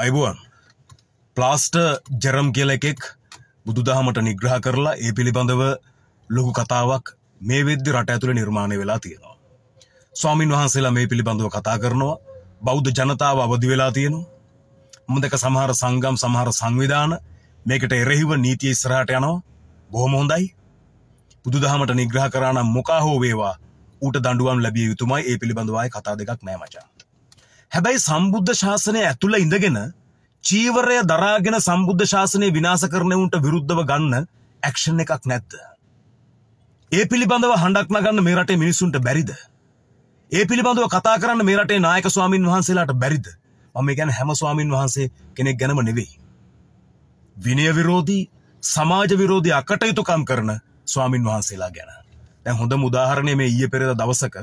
අයිබුවන් ප්ලාස්ට ජරම් කියල එකෙක් බුදුදහමට නිග්‍රහ කරලා ඒ පිළිබඳව ලොකු කතාවක් මේ වෙද්දි රට ඇතුළ නිර්මාණය වෙලා තියෙනවා. ස්වාමීන් වහන්සේලා මේ පිළිබඳව කතා කරනවා බෞද්ධ ජනතාව අවදි වෙලා තියෙනවා. මොදක සමහර සංගම් සමහර සංවිධාන මේකට එරෙහිව නීතිය ඉස්රහට යනවා බොහොම හොඳයි. බුදුදහමට නිග්‍රහ කරනම් මොකා හෝ වේවා ඌට දඩුවම් ලැබිය යුතුමයි ඒ පිළිබඳවයි කතා දෙකක් නෑමචා. හැබැයි සම්බුද්ධ ශාසනය ඇතුළ ඉඳගෙන චීවරය දරාගෙන සම්බුද්ධ ශාසනය විනාශ කරනවුන්ට විරුද්ධව ගන්න ඇක්ෂන් එකක් නැද්ද? ඒ පිළිබඳව හඬක් නගන්න මේ රටේ මිනිසුන්ට බැරිද? ඒ පිළිබඳව කතා කරන්න මේ රටේ නායක ස්වාමින් වහන්සේලාට බැරිද? මම මේ කියන්නේ හැම ස්වාමින් වහන්සේ කෙනෙක් ගැනම නෙවෙයි. විනය විරෝධී, සමාජ විරෝධී අකටයුතුකම් කරන ස්වාමින් වහන්සේලා ගැන. දැන් හොඳම උදාහරණය මේ ඊයේ පෙරේදා දවසක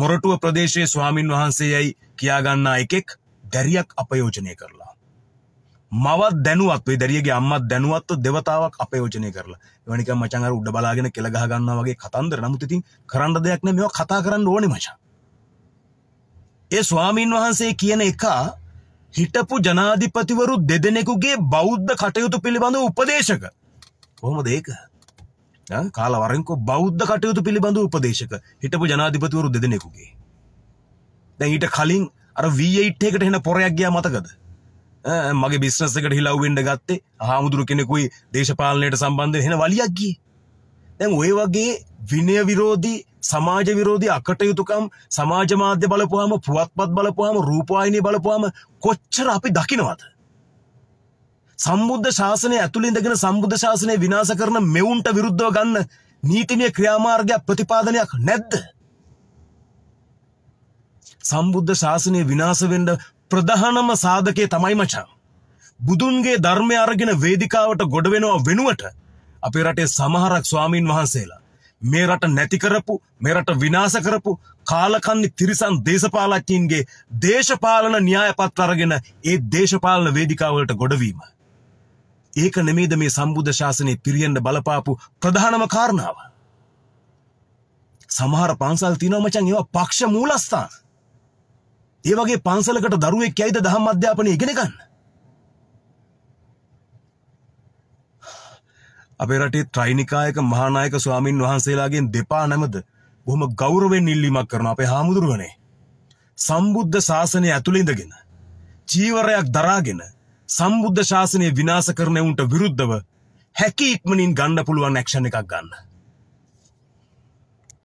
මොරටුව ප්‍රදේශයේ ස්වාමින් වහන්සේ යැයි කියාගන්නා එකෙක් දැරියක් අපයෝජනය කරලා. මවත් දැනුවත්ේ දැරියගේ අම්මත් දැනුවත්ව දෙවතාවක් අපයෝජනය කරලා එවනික මචංහර උඩ බලාගෙන කෙළගහගන්න වගේ කතන්දර නමුතිතින් කරන්න දෙයක් නෑ මෙවා කතා කරන්න ඕනි මචා. ඒ ස්වාමීන් වහන්සේ කියන එක හිටපු ජනාධිපතිවරු දෙදෙනෙකුගේ බෞද්ධ කටයුතු පිළිබඳ උපදේශක. කොහොමද ඒක කාලවරෙන්කො බෞද්ධ කටයුතු පිළිබඳ උපදේශක හිටපු ජනාධිපතිවරු දෙදෙනෙකුගේ. දැන් ඊට කලින් අර වීයිට් එකට හෙන පොරයක් ගියා මතකද? මගේ බිස්නස් එකට හිලව් වෙන්න ගත්තේ හාමුදුරු කෙනෙකුයි දේශපාලනයට සම්බන්ධ වෙන වලියක් ගියේ. දැන් ඔය වගේ විනය විරෝධී සමාජ විරෝධී අකටයුතුකම් සමාජ මාධ්‍ය බලපුවාම පුවත්පත් බලපුවාම රූපවාහිනිය බලපුවාම කොච්චර අපි දකිනවද? සම්බුද්ධ ශාසනය ඇතුළේ ඉඳගෙන සම්බුද්ධ ශාසනය විනාශ කරන මෙවුන්ට විරුද්ධව ගන්න නීතිමය ක්‍රියාමාර්ගයක් ප්‍රතිපාදනයක් නැද්ද? සම්බුද්ධ ශාසනය විනාශ වෙන්න ප්‍රධානම සාධකේ තමයි මචං. බුදුන්ගේ ධර්මය අරගෙන වේදිකාවට ගොඩ වෙනවා වෙනුවට අපේ රටේ සමහරක් ස්වාමින් වහන්සේලා මේ රට නැති කරපු මේ රට විනාශ කරපු කාලකන්ණි තිරිසන් දේශපාලකයින්ගේ දේශපාලන න්‍යාය පත්‍ර අරගෙන ඒ දේශපාලන වේදිකාවලට ගොඩවීම ඒක නෙමේද මේ සම්බුද්ධ ශාසනය පිරියෙන්ට බලපාපු ප්‍රධානම කාරණාව. සමහර පන්සල් තිනව මචන් ඒවා පක්ෂ මූලස්ථාන. ඒ වගේ පන්සලකට දරුවෙක් ඇයිද දහම් අධ්‍යාපනය ඉගෙන ගන්න. අපේ රටේ ත්‍රයිනිකායක මහානායක ස්වාමින් වහන්සේලාගෙන් දෙපා නැමද බොහොම ගෞරවෙන් ඉල්ලීමක් කරන අපේ හාමුදුරුවනේ. සම්බුද්ධ ශාසනය ඇතුළේ ඉඳගෙන චීවරයක් දරාගෙන සම්බුද්ධ ශාසනය විනාස කරනවුන්ට විරුද්ධව හැකි ඉක්මනින් ගන්න පුළුවන් ඇක්ෂණ එකක් ගන්න.